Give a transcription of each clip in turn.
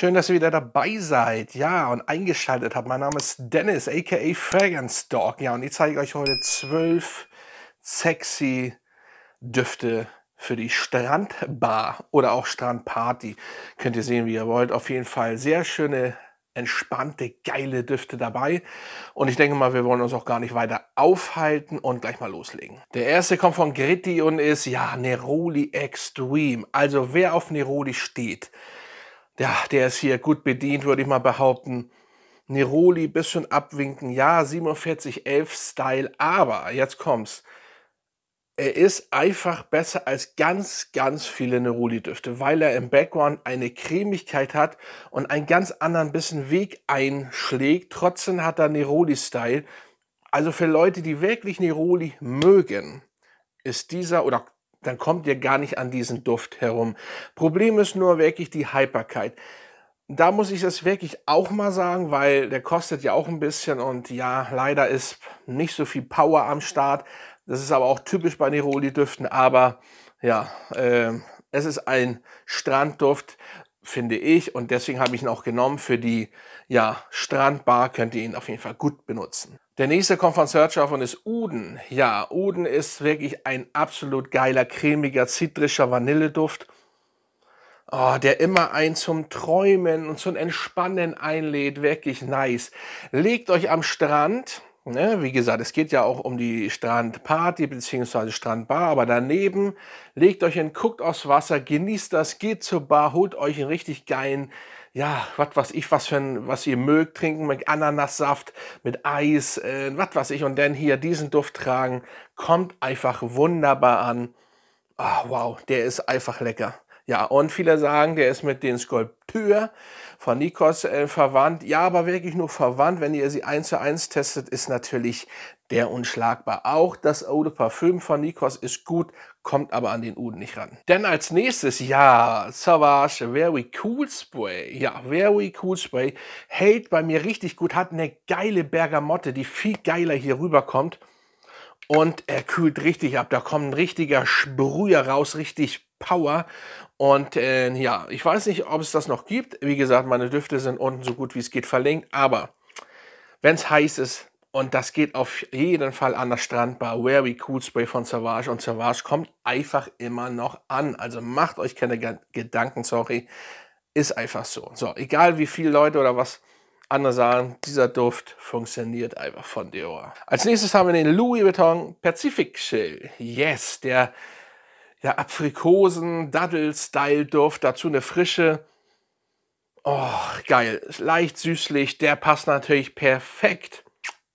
Schön, dass ihr wieder dabei seid, ja, und eingeschaltet habt. Mein Name ist Dennis, aka Fragrance ja, und ich zeige euch heute zwölf sexy Düfte für die Strandbar oder auch Strandparty. Könnt ihr sehen, wie ihr wollt. Auf jeden Fall sehr schöne, entspannte, geile Düfte dabei. Und ich denke mal, wir wollen uns auch gar nicht weiter aufhalten und gleich mal loslegen. Der erste kommt von Gritti und ist, ja, Neroli Extreme. Also wer auf Neroli steht, ja, der ist hier gut bedient, würde ich mal behaupten. Neroli, bisschen abwinken, ja, 4711 Style, aber jetzt kommt's. Er ist einfach besser als ganz, ganz viele Neroli-Düfte, weil er im Background eine Cremigkeit hat und einen ganz anderen bisschen Weg einschlägt. Trotzdem hat er Neroli-Style. Also für Leute, die wirklich Neroli mögen, ist dieser oder dann kommt ihr gar nicht an diesen Duft herum. Problem ist nur wirklich die Hyperkeit. Da muss ich das wirklich auch mal sagen, weil der kostet ja auch ein bisschen und ja, leider ist nicht so viel Power am Start. Das ist aber auch typisch bei Neroli-Düften, aber ja, äh, es ist ein Strandduft, finde ich, und deswegen habe ich ihn auch genommen für die ja, Strandbar, könnt ihr ihn auf jeden Fall gut benutzen. Der nächste kommt von Searcher und ist Uden. Ja, Uden ist wirklich ein absolut geiler, cremiger, zitrischer Vanilleduft, oh, der immer einen zum Träumen und zum Entspannen einlädt. Wirklich nice. Legt euch am Strand. Ne? Wie gesagt, es geht ja auch um die Strandparty bzw. Strandbar, aber daneben legt euch hin, guckt aufs Wasser, genießt das, geht zur Bar, holt euch einen richtig geilen ja, was was ich, was für ein, was ihr mögt, trinken mit Ananassaft, mit Eis, äh, was was ich und dann hier diesen Duft tragen, kommt einfach wunderbar an. Oh, wow, der ist einfach lecker. Ja, und viele sagen, der ist mit den Skulptur von Nikos äh, verwandt. Ja, aber wirklich nur verwandt. Wenn ihr sie eins zu eins testet, ist natürlich der unschlagbar. Auch das Eau de Parfüm von Nikos ist gut, kommt aber an den Uden nicht ran. Denn als nächstes, ja, Savage Very Cool Spray. Ja, Very Cool Spray hält bei mir richtig gut, hat eine geile Bergamotte, die viel geiler hier rüberkommt. Und er kühlt richtig ab. Da kommt ein richtiger Sprüher raus, richtig Power. Und äh, ja, ich weiß nicht, ob es das noch gibt. Wie gesagt, meine Düfte sind unten so gut wie es geht verlinkt. Aber wenn es heiß ist, und das geht auf jeden Fall an der Strandbar. Very Cool Spray von Savage. Und Savage kommt einfach immer noch an. Also macht euch keine Gedanken, sorry. Ist einfach so. So, egal wie viele Leute oder was andere sagen, dieser Duft funktioniert einfach von Dior. Als nächstes haben wir den Louis Vuitton Pacific Chill. Yes, der, der Aprikosen, Daddel-Style-Duft. Dazu eine frische, oh, geil, leicht süßlich. Der passt natürlich perfekt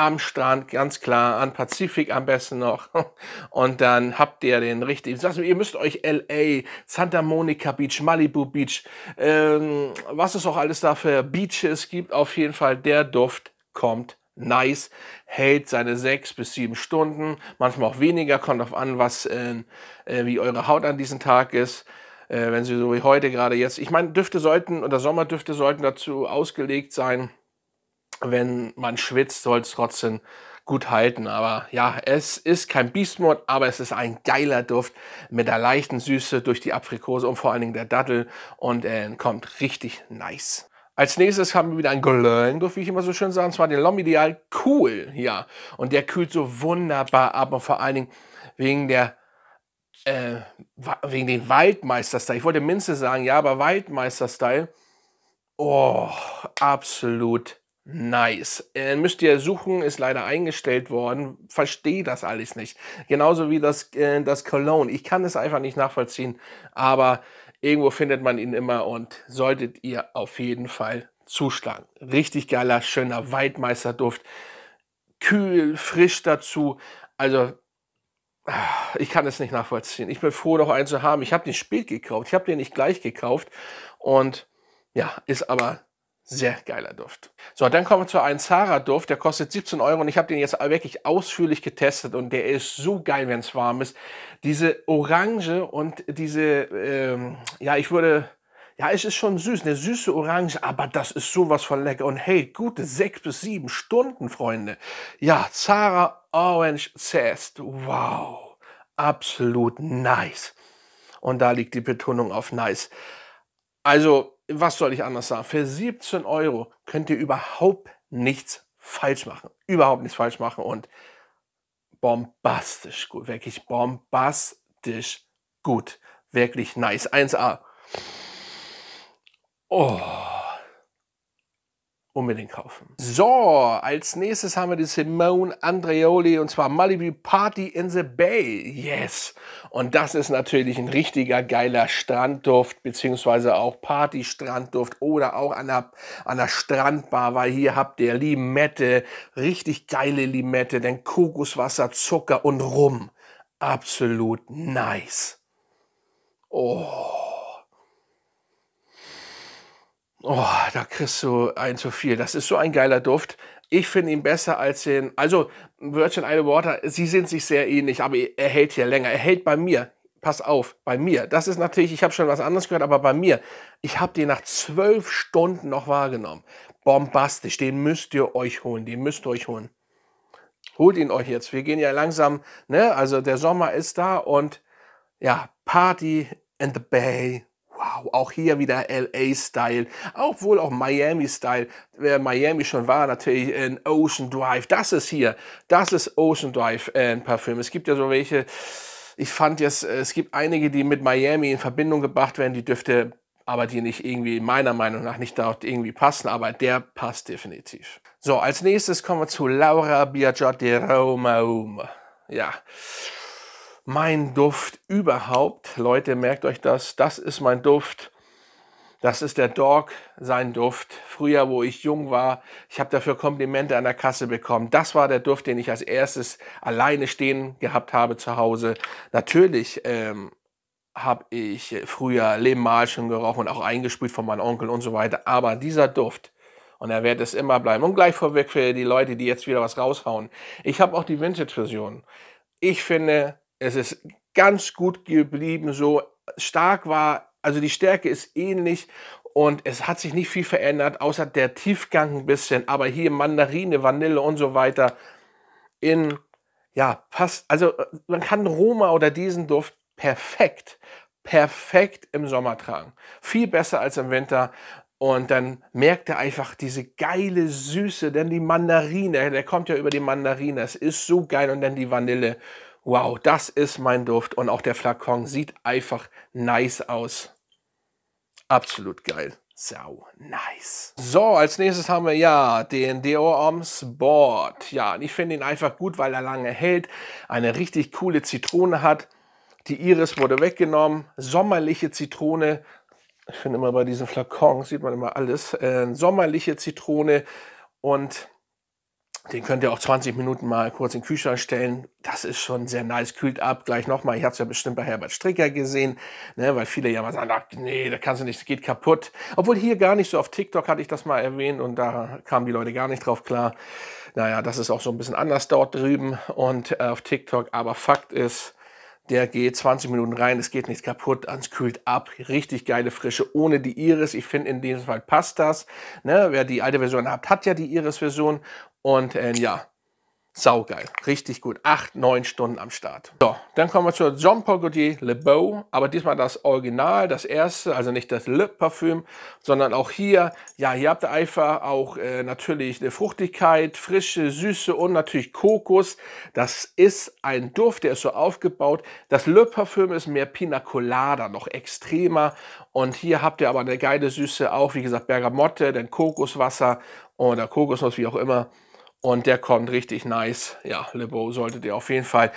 am Strand, ganz klar, an Pazifik am besten noch. Und dann habt ihr den richtigen. Also ihr müsst euch LA, Santa Monica Beach, Malibu Beach, ähm, was es auch alles da für Beaches gibt, auf jeden Fall der Duft kommt nice, hält seine sechs bis sieben Stunden, manchmal auch weniger, kommt darauf an, was ähm, äh, wie eure Haut an diesem Tag ist. Äh, wenn sie so wie heute gerade jetzt, ich meine, Düfte sollten oder Sommerdüfte sollten dazu ausgelegt sein, wenn man schwitzt, soll es trotzdem gut halten. Aber ja, es ist kein Beastmod, aber es ist ein geiler Duft mit der leichten Süße durch die Aprikose und vor allen Dingen der Dattel und äh, kommt richtig nice. Als nächstes haben wir wieder ein Glöngduft, wie ich immer so schön sage, und zwar den Lomideal Cool, ja. Und der kühlt so wunderbar ab und vor allen Dingen wegen der äh, wegen den Waldmeister-Style. Ich wollte Minze sagen, ja, aber Waldmeister-Style, oh, absolut Nice. Äh, müsst ihr suchen, ist leider eingestellt worden. Verstehe das alles nicht. Genauso wie das, äh, das Cologne. Ich kann es einfach nicht nachvollziehen, aber irgendwo findet man ihn immer und solltet ihr auf jeden Fall zuschlagen. Richtig geiler, schöner Weidmeisterduft. Kühl, frisch dazu. Also, ah, ich kann es nicht nachvollziehen. Ich bin froh, noch einen zu haben. Ich habe den spät gekauft. Ich habe den nicht gleich gekauft. Und ja, ist aber sehr geiler Duft. So, dann kommen wir zu einem Zara-Duft. Der kostet 17 Euro und ich habe den jetzt wirklich ausführlich getestet und der ist so geil, wenn es warm ist. Diese Orange und diese, ähm, ja, ich würde, ja, es ist schon süß, eine süße Orange, aber das ist sowas von lecker. Und hey, gute sechs bis sieben Stunden, Freunde. Ja, Zara Orange Zest. Wow, absolut nice. Und da liegt die Betonung auf nice. Also, was soll ich anders sagen? Für 17 Euro könnt ihr überhaupt nichts falsch machen. Überhaupt nichts falsch machen und bombastisch gut. Wirklich bombastisch gut. Wirklich nice. 1A. Oh unbedingt kaufen. So, als nächstes haben wir die Simone Andreoli und zwar Malibu Party in the Bay. Yes. Und das ist natürlich ein richtiger geiler Strandduft, beziehungsweise auch Party-Strandduft oder auch an der, an der Strandbar, weil hier habt ihr Limette, richtig geile Limette, denn Kokoswasser, Zucker und Rum. Absolut nice. Oh. Oh, da kriegst du ein zu viel. Das ist so ein geiler Duft. Ich finde ihn besser als den. Also, Virgin Isle Water, sie sind sich sehr ähnlich, aber er hält hier länger. Er hält bei mir. Pass auf, bei mir. Das ist natürlich, ich habe schon was anderes gehört, aber bei mir. Ich habe den nach zwölf Stunden noch wahrgenommen. Bombastisch. Den müsst ihr euch holen. Den müsst ihr euch holen. Holt ihn euch jetzt. Wir gehen ja langsam, ne? Also, der Sommer ist da und ja, Party in the Bay wow, auch hier wieder LA-Style, auch wohl auch Miami-Style. Wer Miami schon war, natürlich in Ocean Drive. Das ist hier, das ist Ocean Drive äh, ein Parfüm. Es gibt ja so welche, ich fand jetzt, es gibt einige, die mit Miami in Verbindung gebracht werden, die dürfte aber die nicht irgendwie, meiner Meinung nach, nicht dort irgendwie passen, aber der passt definitiv. So, als nächstes kommen wir zu Laura Biagiotti Roma. Ja mein Duft überhaupt. Leute, merkt euch das. Das ist mein Duft. Das ist der Dog, sein Duft. Früher, wo ich jung war, ich habe dafür Komplimente an der Kasse bekommen. Das war der Duft, den ich als erstes alleine stehen gehabt habe zu Hause. Natürlich ähm, habe ich früher Lemal schon gerochen und auch eingesprüht von meinem Onkel und so weiter. Aber dieser Duft, und er wird es immer bleiben. Und gleich vorweg für die Leute, die jetzt wieder was raushauen. Ich habe auch die Vintage-Version. Ich finde, es ist ganz gut geblieben, so stark war, also die Stärke ist ähnlich und es hat sich nicht viel verändert, außer der Tiefgang ein bisschen, aber hier Mandarine, Vanille und so weiter in, ja, passt, also äh, man kann Roma oder diesen Duft perfekt, perfekt im Sommer tragen. Viel besser als im Winter. Und dann merkt er einfach diese geile Süße, denn die Mandarine, der kommt ja über die Mandarine, es ist so geil und dann die Vanille wow, das ist mein Duft und auch der Flakon sieht einfach nice aus. Absolut geil. Sau nice. So, als nächstes haben wir ja den Dior Homme Sport. Ja, ich finde ihn einfach gut, weil er lange hält, eine richtig coole Zitrone hat. Die Iris wurde weggenommen, sommerliche Zitrone. Ich finde immer bei diesem Flakon sieht man immer alles. Äh, sommerliche Zitrone und den könnt ihr auch 20 Minuten mal kurz in den Kühlschrank stellen. Das ist schon sehr nice, kühlt ab. Gleich nochmal, ich habe es ja bestimmt bei Herbert Stricker gesehen, ne, weil viele ja mal sagen, ach, nee, da kannst du nicht, das geht kaputt. Obwohl hier gar nicht so, auf TikTok hatte ich das mal erwähnt und da kamen die Leute gar nicht drauf klar. Naja, das ist auch so ein bisschen anders dort drüben und äh, auf TikTok. Aber Fakt ist, der geht 20 Minuten rein, es geht nichts kaputt, es kühlt ab, richtig geile Frische, ohne die Iris. Ich finde, in diesem Fall passt das. Ne? Wer die alte Version hat, hat ja die Iris-Version und äh, ja, saugeil. Richtig gut. Acht, neun Stunden am Start. So, dann kommen wir zur Jean Paul Gaultier Le Beau. Aber diesmal das Original, das erste, also nicht das Le Parfüm, sondern auch hier, ja, hier habt ihr einfach auch äh, natürlich eine Fruchtigkeit, frische Süße und natürlich Kokos. Das ist ein Duft, der ist so aufgebaut. Das Le Parfüm ist mehr Pina Colada, noch extremer. Und hier habt ihr aber eine geile Süße, auch wie gesagt Bergamotte, dann Kokoswasser oder Kokosnuss, wie auch immer. Und der kommt richtig nice. Ja, Le Beau solltet ihr auf jeden Fall.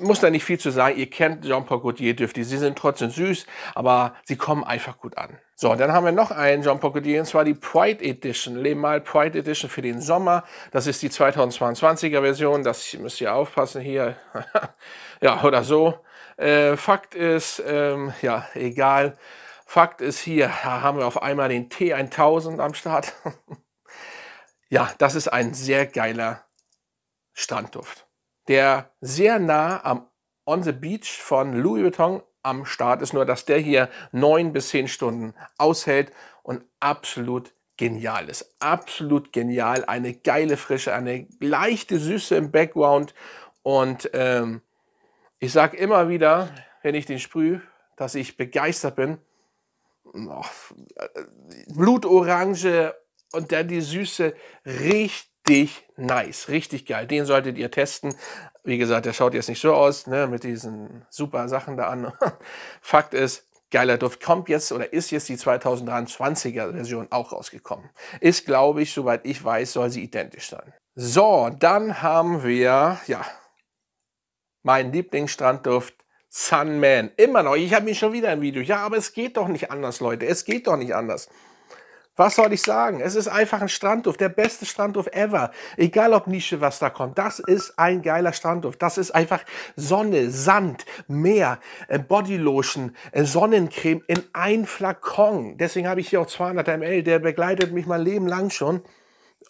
Muss da nicht viel zu sagen. Ihr kennt Jean-Paul Gaultier, dürft ihr. Sie sind trotzdem süß, aber sie kommen einfach gut an. So, dann haben wir noch einen Jean-Paul Gaultier, und zwar die Pride Edition. Le Mal Pride Edition für den Sommer. Das ist die 2022er Version. Das müsst ihr aufpassen hier. ja, oder so. Äh, Fakt ist, ähm, ja, egal. Fakt ist hier, da haben wir auf einmal den T1000 am Start. ja, das ist ein sehr geiler Strandduft, der sehr nah am On the Beach von Louis Vuitton am Start ist, nur dass der hier neun bis zehn Stunden aushält und absolut genial ist. Absolut genial, eine geile Frische, eine leichte Süße im Background und ähm, ich sage immer wieder, wenn ich den sprühe, dass ich begeistert bin. Äh, Blutorange und dann die Süße richtig nice, richtig geil. Den solltet ihr testen. Wie gesagt, der schaut jetzt nicht so aus, ne, mit diesen super Sachen da an. Fakt ist, geiler Duft kommt jetzt oder ist jetzt die 2023er Version auch rausgekommen. Ist, glaube ich, soweit ich weiß, soll sie identisch sein. So, dann haben wir, ja, mein Lieblingsstrandduft, Sunman. Immer noch. Ich habe ihn schon wieder im Video. Ja, aber es geht doch nicht anders, Leute. Es geht doch nicht anders. Was soll ich sagen? Es ist einfach ein Strandduft, der beste Strandduft ever. Egal ob Nische, was da kommt. Das ist ein geiler Strandduft. Das ist einfach Sonne, Sand, Meer, äh, Bodylotion, äh, Sonnencreme in ein Flakon. Deswegen habe ich hier auch 200 ml. Der begleitet mich mein Leben lang schon.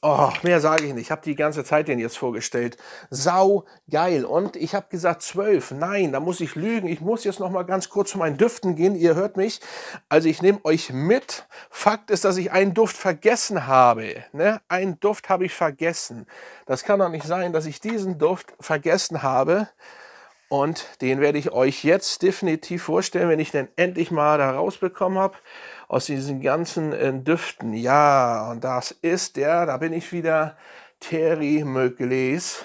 Oh, mehr sage ich nicht. Ich habe die ganze Zeit den jetzt vorgestellt. Sau geil. Und ich habe gesagt zwölf. Nein, da muss ich lügen. Ich muss jetzt noch mal ganz kurz zu meinen Düften gehen. Ihr hört mich. Also ich nehme euch mit. Fakt ist, dass ich einen Duft vergessen habe. Ne? Einen Duft habe ich vergessen. Das kann doch nicht sein, dass ich diesen Duft vergessen habe. Und den werde ich euch jetzt definitiv vorstellen, wenn ich den endlich mal da rausbekommen habe aus diesen ganzen äh, Düften. Ja, und das ist der, da bin ich wieder, Terry Mögles.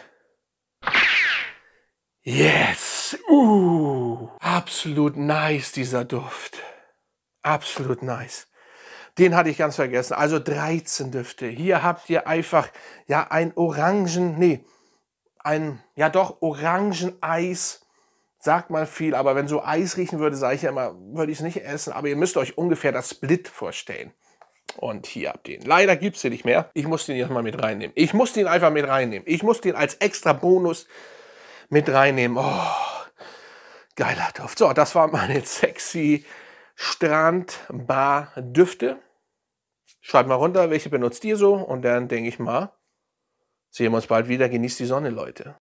Yes! Uh, absolut nice, dieser Duft. Absolut nice. Den hatte ich ganz vergessen. Also 13 Düfte. Hier habt ihr einfach, ja, ein Orangen, nee, ein, ja doch, Orangeneis sagt man viel, aber wenn so Eis riechen würde, sage ich ja immer, würde ich es nicht essen. Aber ihr müsst euch ungefähr das Split vorstellen. Und hier habt ihr ihn. Leider gibt es den nicht mehr. Ich muss den jetzt mal mit reinnehmen. Ich muss den einfach mit reinnehmen. Ich muss den als extra Bonus mit reinnehmen. Oh, geiler Duft. So, das war meine sexy Strandbar-Düfte. Schreibt mal runter, welche benutzt ihr so? Und dann denke ich mal, sehen wir uns bald wieder. Genießt die Sonne, Leute.